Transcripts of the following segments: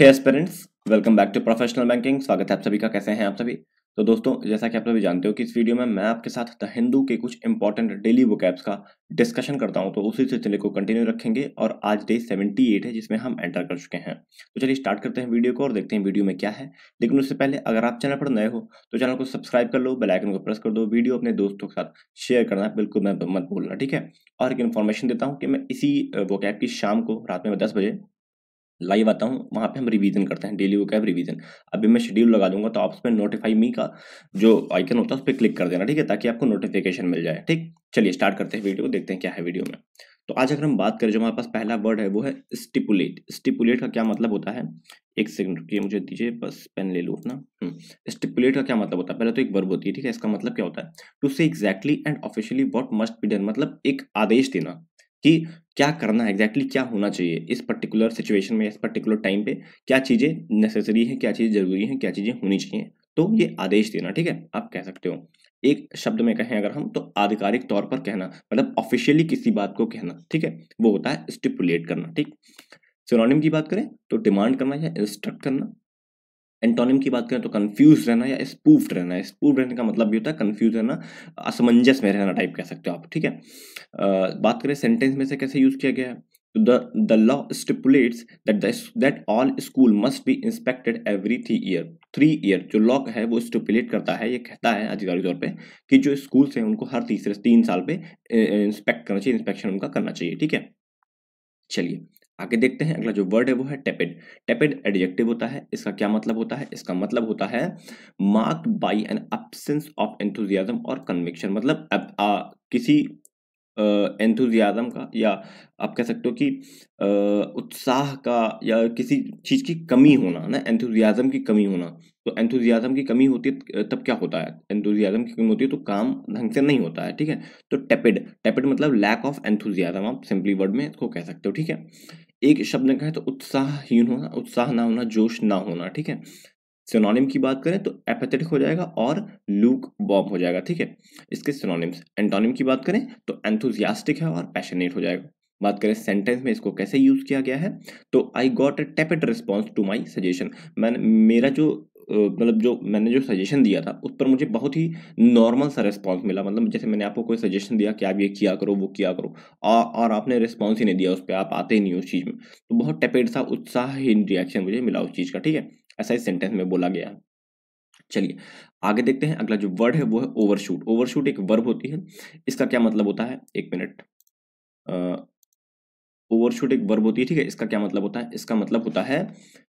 hair aspirants welcome back to professional banking स्वागत है आप सभी का कैसे हैं आप सभी तो दोस्तों जैसा कि आप सभी जानते हो कि इस वीडियो में मैं आपके साथ द हिंदू के कुछ इंपॉर्टेंट डेली वोकैब्स का डिस्कशन करता हूं तो उसी सिलसिले को कंटिन्यू रखेंगे और आज डे 78 है जिसमें हम एंटर कर चुके हैं तो चलिए स्टार्ट करते हैं वीडियो को और देखते हैं वीडियो में क्या है लेकिन उससे पहले अगर आप चैनल पर नए हो तो चैनल को सब्सक्राइब कर लो बेलाइकन को प्रेस कर दो वीडियो अपने दोस्तों के साथ शेयर करना बिल्कुल मैं मत बोलना ठीक है और एक इन्फॉर्मेशन देता हूँ कि मैं इसी वो की शाम को रात में दस बजे लाइव आता हूँ वहाँ पे हम रिवीजन करते हैं डेली वो कैब रिवीजन अभी मैं शेड्यूल लगा दूंगा तो आप उसमें नोटिफाई मी का जो आइकन होता है उस पर क्लिक कर देना ठीक है ताकि आपको नोटिफिकेशन मिल जाए ठीक चलिए स्टार्ट करते हैं वीडियो देखते हैं क्या है वीडियो में तो आज अगर हम बात करें जो हमारे पास पहला वर्ड है वो है स्टिपुलेट स्टिपुलेट का क्या मतलब होता है एक सेकंड रुकिए मुझे दीजिए बस पेन ले लूँ अपना स्टिपुलेट हम्म, का क्या मतलब होता है पहले तो एक वर्ब होती है ठीक है इसका मतलब क्या होता है टू से exactly and officially what must be done मतलब एक आदेश देना कि क्या करना है एग्जैक्टली exactly क्या होना चाहिए इस पर्टिकुलर सिचुएशन में इस पर्टिकुलर टाइम पे क्या चीज़ें नेसेसरी हैं क्या चीज़ें ज़रूरी हैं क्या चीज़ें होनी चाहिए तो ये आदेश देना ठीक है आप कह सकते हो एक शब्द में कहें अगर हम तो आधिकारिक तौर पर कहना मतलब ऑफिशियली किसी बात को कहना ठीक है वो होता है स्टिपुलेट करना ठीक सिनोनिम की बात करें तो डिमांड करना या इंस्ट्रक्ट करना एंटोनिम की बात करें तो कंफ्यूज रहना या स्पूफ रहना स्पूफ रहने का मतलब ये होता है कंफ्यूज रहना असमंजस में रहना टाइप कह सकते हो आप ठीक है आ, बात करें सेंटेंस में से कैसे यूज़ किया गया है तो the the law stipulates that that all school must be inspected every three year three year जो लॉ है वो स्टिपुलेट करता है ये कहता है आधिकारिक तौर पे कि जो स्कूल्स हैं उनको हर तीसरे तीन साल पे इंस्पेक्ट करना चाहिए इंस्पेक्शन उनका करना चाहिए ठीक है चलिए आगे देखते हैं अगला जो वर्ड है वो है टेपिड टेपिड एडजेक्टिव होता है इसका क्या मतलब होता है इसका मतलब होता है mark by an absence of enthusiasm और कन्विक्शन मतलब अब, आ, किसी एंथुजियाज़म का या आप कह सकते हो कि उत्साह का या किसी चीज़ की कमी होना ना एंथुजियाज़म की कमी होना तो एंथुजियाज़म की कमी होती है तब क्या होता है एंथुजियाज़म की कमी होती है तो काम ढंग से नहीं होता है ठीक है तो टेपिड टेपिड मतलब लैक ऑफ एंथुजियाज़म आप सिंपली वर्ड में इसको कह सकते हो ठीक है एक शब्द ने है तो उत्साहहीन होना उत्साह ना होना जोश ना होना ठीक है सिनोनिम की बात करें तो एपेथेटिक हो जाएगा और लूक बॉम हो जाएगा ठीक है इसके सिनोनिम्स एंटोनिम की बात करें तो एंथुजियास्टिक है और पैशनेट हो जाएगा बात करें सेंटेंस में इसको कैसे यूज़ किया गया है तो I got a tepid response to my suggestion मैंने मेरा जो मतलब जो मैंने जो सजेशन दिया था उस पर मुझे बहुत ही नॉर्मल सा रिस्पॉन्स मिला मतलब जैसे मैंने आपको कोई सजेशन दिया कि आप ये किया करो वो किया करो और, और आपने रिस्पॉन्स ही नहीं दिया उस पर आप आते ही नहीं उस चीज़ में तो बहुत टेपेड सा उत्साहहीन रिएक्शन मुझे मिला उस चीज़ का ठीक है ऐसा इस सेंटेंस में बोला गया चलिए आगे देखते हैं अगला जो वर्ड है वो है ओवरशूट ओवरशूट एक वर्ब होती है इसका क्या मतलब होता है एक मिनट ओवरशूट एक वर्ब होती है ठीक है इसका क्या मतलब होता है इसका मतलब होता है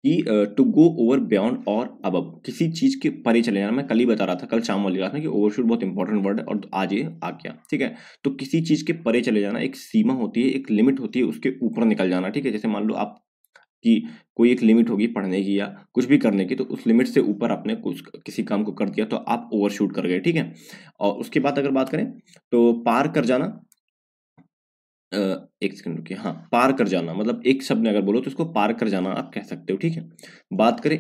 कि टू गो ओवर बियॉन्ड और अब किसी चीज के परे चले जाना मैं कल ही बता रहा था कल शाम वाली क्लास में कि ओवरशूट बहुत इंपॉर्टेंट वर्ड है और आज ये आ गया ठीक है तो किसी चीज के परे चले जाना एक सीमा होती है एक लिमिट होती है उसके ऊपर निकल जाना ठीक है जैसे मान लो आप कि कोई एक लिमिट होगी पढ़ने की या कुछ भी करने की तो उस लिमिट से ऊपर आपने कुछ किसी काम को कर दिया तो आप ओवरशूट कर गए ठीक है और उसके बाद अगर बात करें तो पार कर जाना एक सेकंड रुकिए हाँ पार कर जाना मतलब एक शब्द में अगर बोलो तो इसको पार कर जाना आप कह सकते हो ठीक है बात करें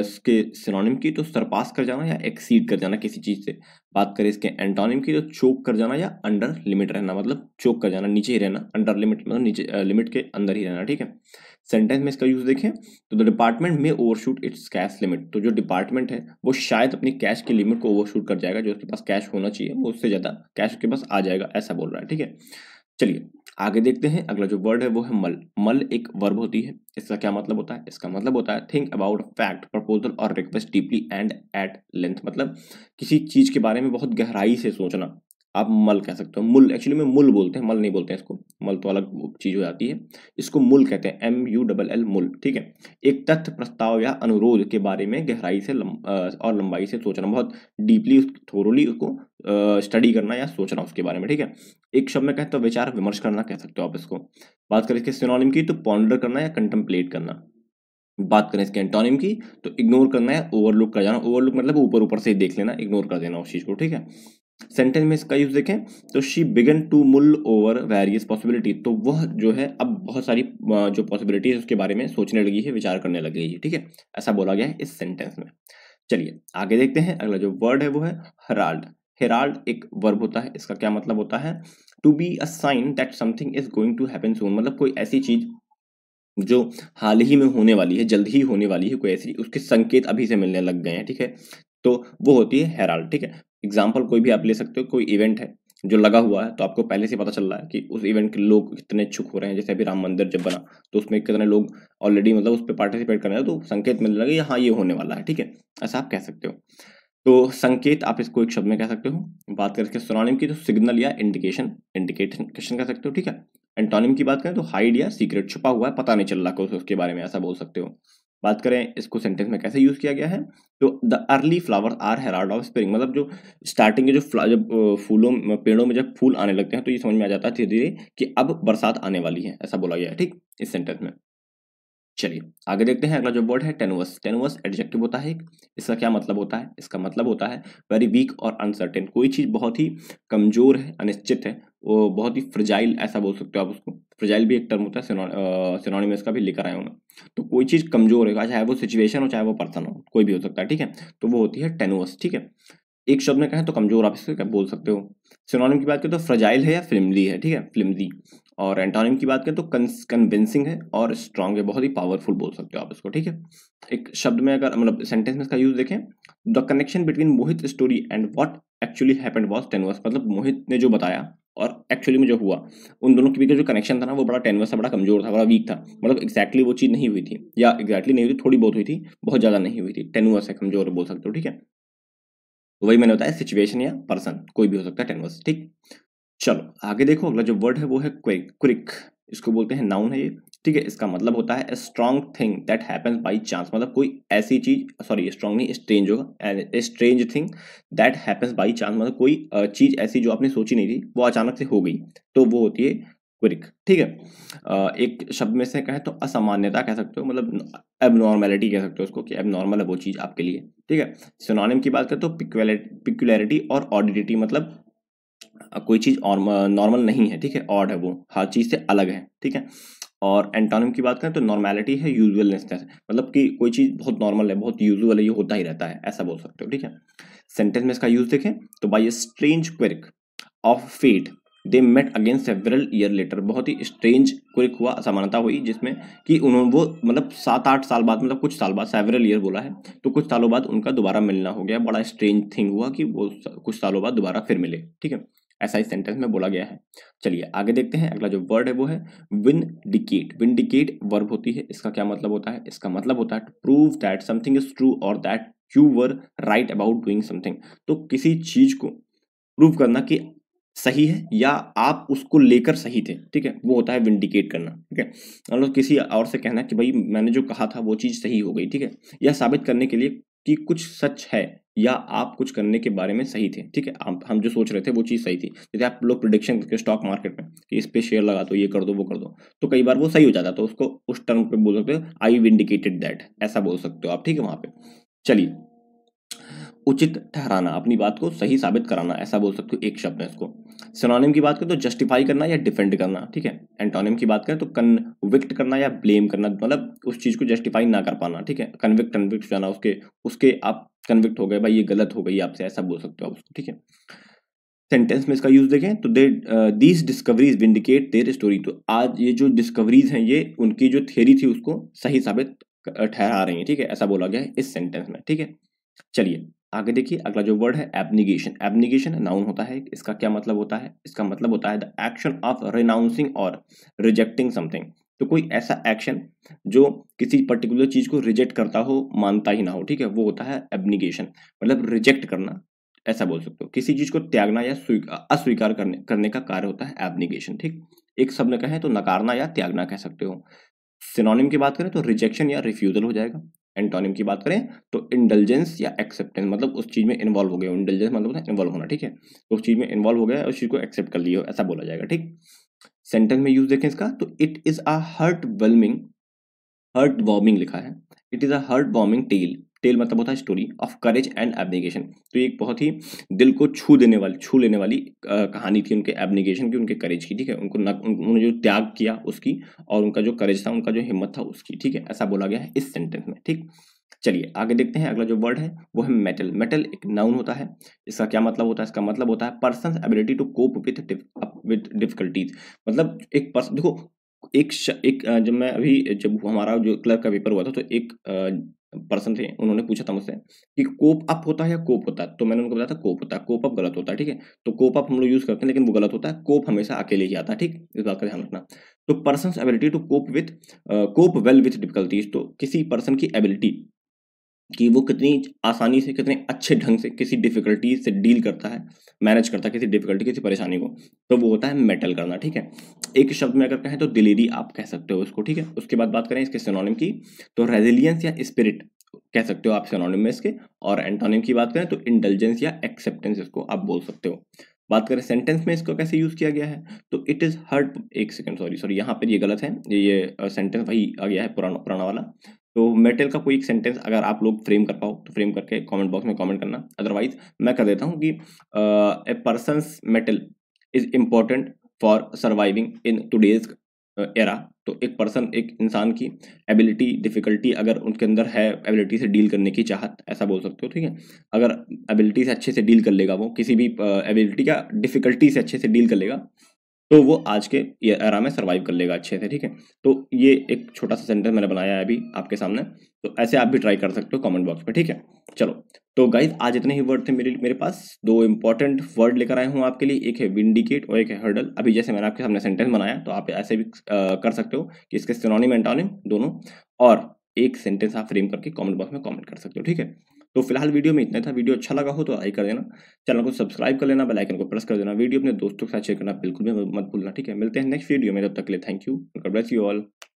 इसके सिनोनिम की तो सरपास कर जाना या एक्सीड कर जाना किसी चीज़ से बात करें इसके एंटोनिम की तो चोक कर जाना या अंडर लिमिट रहना मतलब चोक कर जाना नीचे ही रहना अंडर लिमिट मतलब नीचे लिमिट के अंदर ही रहना ठीक है सेंटेंस में इसका यूज़ देखें तो द डिपार्टमेंट में ओवरशूट इट्स कैश लिमिट तो जो डिपार्टमेंट है वो शायद अपनी कैश की लिमिट को ओवरशूट कर जाएगा जो उसके पास कैश होना चाहिए वो उससे ज़्यादा कैश उसके पास आ जाएगा ऐसा बोल रहा है ठीक है चलिए आगे देखते हैं अगला जो वर्ड है वो है मल मल एक वर्ब होती है इसका क्या मतलब होता है इसका मतलब होता है थिंक अबाउट फैक्ट प्रपोजल और request deeply and at length मतलब किसी चीज़ के बारे में बहुत गहराई से सोचना आप मल कह सकते हो मुल एक्चुअली में मुल बोलते हैं मल नहीं बोलते हैं इसको मल तो अलग चीज़ हो जाती है इसको मूल कहते हैं एम यू डबल एल मूल ठीक है एक तथ्य प्रस्ताव या अनुरोध के बारे में गहराई से लंब, और लंबाई से सोचना बहुत डीपली थोरोली उसको स्टडी करना या सोचना उसके बारे में ठीक है एक शब्द में कहते हो विचार विमर्श करना कह सकते हो आप इसको बात करें इसके सिनोनिम की तो पॉन्डर करना या कंटम्पलेट करना बात करें इसके एंटोनिम की तो इग्नोर करना है ओवरलुक कर जाना ओवरलुक मतलब ऊपर ऊपर से देख लेना इग्नोर कर देना उस चीज़ को ठीक है सेंटेंस में इसका यूज देखें तो she began to mull over various possibility तो वह जो है अब बहुत सारी जो पॉसिबिलिटी उसके बारे में सोचने लगी है विचार करने लग गई है ठीक है ऐसा बोला गया है इस सेंटेंस में चलिए आगे देखते हैं अगला जो वर्ड है वो है हराल्ड हेराल्ड एक वर्ब होता है इसका क्या मतलब होता है to be a sign that something is going to happen soon मतलब कोई ऐसी चीज जो हाल ही में होने वाली है जल्द ही होने वाली है कोई ऐसी उसके संकेत अभी से मिलने लग गए हैं ठीक है तो वो होती है हेराल्ड ठीक है एग्जाम्पल कोई भी आप ले सकते हो कोई इवेंट है जो लगा हुआ है तो आपको पहले से पता चल रहा है कि उस इवेंट के लोग कितने इच्छुक हो रहे हैं जैसे अभी राम मंदिर जब बना तो उसमें कितने लोग ऑलरेडी मतलब उस पर पार्टिसिपेट कर रहे हैं तो संकेत मिलने लगे हाँ ये होने वाला है ठीक है ऐसा आप कह सकते हो तो संकेत आप इसको एक शब्द में कह सकते हो बात करके सोनानिम की तो सिग्नल या इंडिकेशन इंडिकेशन कह सकते हो ठीक है एंटोनिम की बात करें तो हाइड या सीक्रेट छुपा हुआ है पता नहीं चल रहा उसके बारे में ऐसा बोल सकते हो बात करें इसको सेंटेंस में कैसे यूज़ किया गया है तो the early flower are herald of spring मतलब जो स्टार्टिंग के जो जब फूलों पेड़ों में जब फूल आने लगते हैं तो ये समझ में आ जाता है धीरे धीरे कि अब बरसात आने वाली है ऐसा बोला गया है ठीक इस सेंटेंस में चलिए आगे देखते हैं अगला जो वर्ड है टेनुअस टेनुअस एडजेक्टिव होता है इसका क्या मतलब होता है इसका मतलब होता है वेरी वीक और अनसर्टेन कोई चीज़ बहुत ही कमज़ोर है अनिश्चित है वो बहुत ही फ्रजाइल ऐसा बोल सकते हो आप उसको फ्रजाइल भी एक टर्म होता है में इसका भी लेकर आया हूँ तो कोई चीज़ कमजोर है चाहे वो सिचुएशन हो चाहे वो पर्सन हो कोई भी हो सकता है ठीक है तो वो होती है टेनुअस ठीक है एक शब्द में कहें तो कमजोर आप इसको बोल सकते हो सिनोनिम की बात करें तो फ्रजाइल है या फिल्मली है ठीक है फिल्मली और एंटोनिम की बात करें तो कन्विंसिंग है और स्ट्रांग है बहुत ही पावरफुल बोल सकते हो आप इसको ठीक है एक शब्द में अगर मतलब सेंटेंस में इसका यूज देखें the connection between Mohit story and what actually happened was tenuous मतलब मोहित ने जो बताया और एक्चुअली में जो हुआ उन दोनों के बीच जो कनेक्शन था ना वो बड़ा टेनवस था बड़ा कमजोर था बड़ा वीक था मतलब एक्जैक्टली वो चीज़ नहीं हुई थी या एक्जैक्टली नहीं हुई थी थोड़ी बहुत हुई थी बहुत ज़्यादा नहीं हुई थी टेनवस है कमजोर बोल सकते हो ठीक है तो वही मैंने बताया सिचुएशन या पर्सन कोई भी हो सकता है टेनवस ठीक चलो आगे देखो अगला जो वर्ड है वो है क्विक क्विक इसको बोलते हैं नाउन है ये ठीक है इसका मतलब होता है strong thing that happens by chance मतलब कोई ऐसी चीज सॉरी स्ट्रॉन्ग नहीं स्ट्रेंज होगा strange thing that happens by chance मतलब कोई चीज ऐसी जो आपने सोची नहीं थी वो अचानक से हो गई तो वो होती है क्विक ठीक है एक शब्द में से कहें तो असामान्यता कह सकते हो मतलब एबनॉर्मेलिटी कह सकते हो उसको कि एबनॉर्मल है वो चीज़ आपके लिए ठीक है सिनोनिम की बात करें तो पिक्युलरिटी और ऑडिडिटी मतलब कोई चीज़ नॉर्मल नहीं है ठीक है ऑड है वो हर चीज़ से अलग है ठीक है और एंटोनिम की बात करें तो नॉर्मैलिटी है यूजुअलनेसनेस मतलब कि कोई चीज़ बहुत नॉर्मल है बहुत यूजुअल है ये होता ही रहता है ऐसा बोल सकते हो ठीक है सेंटेंस में इसका यूज देखें तो बाई ए स्ट्रेंज क्विक of fate they met again several year later बहुत ही स्ट्रेंज क्विक हुआ असमानता हुई जिसमें कि उन्होंने वो मतलब सात आठ साल बाद मतलब कुछ साल बाद सेवरल ईयर बोला है तो कुछ सालों बाद उनका दोबारा मिलना हो गया बड़ा स्ट्रेंज थिंग हुआ कि वो कुछ सालों बाद दोबारा फिर मिले ठीक है ऐसा इस सेंटेंस में बोला गया है चलिए आगे देखते हैं अगला जो वर्ड है वो है vindicate vindicate verb होती है इसका क्या मतलब होता है इसका मतलब होता है to prove that something is true और that you were right about doing something तो किसी चीज को प्रूव करना कि सही है या आप उसको लेकर सही थे ठीक है वो होता है विंडिकेट करना ठीक है मतलब किसी और से कहना कि भाई मैंने जो कहा था वो चीज़ सही हो गई ठीक है यह साबित करने के लिए कि कुछ सच है या आप कुछ करने के बारे में सही थे ठीक है आप हम जो सोच रहे थे वो चीज़ सही थी जैसे आप लोग प्रोडिक्शन करके स्टॉक मार्केट में कि इस पे शेयर लगा दो ये कर दो वो कर दो तो कई बार वो सही हो जाता तो उसको उस टर्म पे बोल सकते हो आई विंडिकेटेड दैट ऐसा बोल सकते हो आप ठीक है वहाँ पे चलिए उचित ठहराना अपनी बात को सही साबित कराना ऐसा बोल सकते हो एक शब्द है इसको सिनोनिम की बात करें तो जस्टिफाई करना या डिफेंड करना ठीक है एंटोनिम की बात करें तो कन्विक्ट करना या ब्लेम करना मतलब उस चीज़ को जस्टिफाई ना कर पाना ठीक है कन्विक्ट कन्विक्ट जाना उसके उसके आप कन्विक्ट हो गए भाई ये गलत हो गई आपसे ऐसा बोल सकते हो आप उसको ठीक है सेंटेंस में इसका यूज देखें तो they these discoveries vindicate their story तो आज ये जो डिस्कवरीज हैं ये उनकी जो थेरी थी उसको सही साबित ठहरा रही है ठीक है ऐसा बोला गया है इस सेंटेंस में ठीक है चलिए आगे देखिए अगला जो वर्ड है एबनिगेशन एबनिगेशन नाउन होता है इसका क्या मतलब होता है इसका मतलब होता है द एक्शन ऑफ रिनाउंसिंग और रिजेक्टिंग समथिंग तो कोई ऐसा एक्शन जो किसी पर्टिकुलर चीज़ को रिजेक्ट करता हो मानता ही ना हो ठीक है वो होता है एबनिगेशन मतलब रिजेक्ट करना ऐसा बोल सकते हो किसी चीज़ को त्यागना या अस्वीकार करने करने का कार्य होता है एबनिगेशन ठीक एक शब्द कहें तो नकारना या त्यागना कह सकते हो सिनोनिम की बात करें तो रिजेक्शन या रिफ्यूजल हो जाएगा एंटोनिम की बात करें तो इंडलजेंस या एक्सेप्टेंस मतलब उस चीज़ में इन्वॉल्व हो गया इंडलजेंस मतलब इन्वॉल्व होना ठीक है तो उस चीज़ में इन्वॉल्व हो गया उस चीज़ को एक्सेप्ट कर लिया ऐसा बोला जाएगा ठीक सेंटेंस में यूज देखें इसका तो it is a heartwarming heartwarming लिखा है it is a heartwarming tale tale मतलब होता है story of courage and abnegation तो ये एक बहुत ही दिल को छू देने वाली छू लेने वाली कहानी थी उनके एबनिगेशन की उनके करेज की ठीक है उनको उन्होंने जो त्याग किया उसकी और उनका जो करेज था उनका जो हिम्मत था उसकी ठीक है ऐसा बोला गया है इस सेंटेंस में ठीक चलिए आगे देखते हैं अगला जो वर्ड है वो है मेटल मेटल एक नाउन होता है इसका क्या मतलब होता है इसका मतलब होता है person ability to cope with with difficulties मतलब एक पर्सन देखो एक श, एक जब मैं अभी जब हमारा जो क्लर्क का पेपर हुआ था तो एक पर्सन थे उन्होंने पूछा था मुझसे कि कोप अप होता है या कोप होता है तो मैंने उनको बताया था कोप होता है कोप अप गलत होता है ठीक है तो कोप अप हम लोग यूज़ करते हैं लेकिन वो गलत होता है कोप हमेशा अकेले ही आता है ठीक इस बात का ध्यान रखना तो person ability to cope with cope well with difficulties तो किसी पर्सन की एबिलिटी कि वो कितनी आसानी से कितने अच्छे ढंग से किसी डिफ़िकल्टी से डील करता है मैनेज करता है किसी डिफ़िकल्टी किसी परेशानी को तो वो होता है मेटल करना ठीक है एक शब्द में अगर कहें तो दिलेरी आप कह सकते हो उसको ठीक है उसके बाद बात करें इसके सिनोनिम की तो रेजिलियंस या स्पिरिट कह सकते हो आप सिनोनिम में इसके और एंटोनिम की बात करें तो इंटेलिजेंस या एक्सेप्टेंस इसको आप बोल सकते हो बात करें सेंटेंस में इसको कैसे यूज़ किया गया है तो इट इज़ हर्ड एक सेकंड सॉरी सॉरी यहाँ पर ये गलत है ये सेंटेंस वही आ गया है पुराना पुराना वाला तो मेटल का कोई एक सेंटेंस अगर आप लोग फ्रेम कर पाओ तो फ्रेम करके कमेंट बॉक्स में कमेंट करना अदरवाइज मैं कर देता हूँ कि a person mettle is important for surviving in today's era तो एक पर्सन एक इंसान की एबिलिटी डिफ़िकल्टी अगर उनके अंदर है एबिलिटी से डील करने की चाहत ऐसा बोल सकते हो ठीक है अगर एबिलिटी से अच्छे से डील कर लेगा वो किसी भी एबिलिटी का डिफ़िकल्टी से अच्छे से डील कर लेगा तो वो आज के ये एरा में सर्वाइव कर लेगा अच्छे से ठीक है तो ये एक छोटा सा सेंटेंस मैंने बनाया है अभी आपके सामने तो ऐसे आप भी ट्राई कर सकते हो कमेंट बॉक्स पे ठीक है चलो तो गाइज आज इतने ही वर्ड थे मेरे मेरे पास दो इंपॉर्टेंट वर्ड लेकर आए हूँ आपके लिए एक है विंडिकेट और एक है हर्डल अभी जैसे मैंने आपके सामने सेंटेंस बनाया तो आप ऐसे भी कर सकते हो कि इसके सिनोनिम एंटोनिम दोनों और एक सेंटेंस आप फ्रेम करके कॉमेंट बॉक्स में कॉमेंट कर सकते हो ठीक है तो फिलहाल वीडियो में इतना था वीडियो अच्छा लगा हो तो लाइक कर देना चैनल को सब्सक्राइब कर लेना बेल आइकन को प्रेस कर देना वीडियो अपने दोस्तों के साथ शेयर करना बिल्कुल भी मत भूलना ठीक है मिलते हैं नेक्स्ट वीडियो में तब तक के लिए thank you bless you all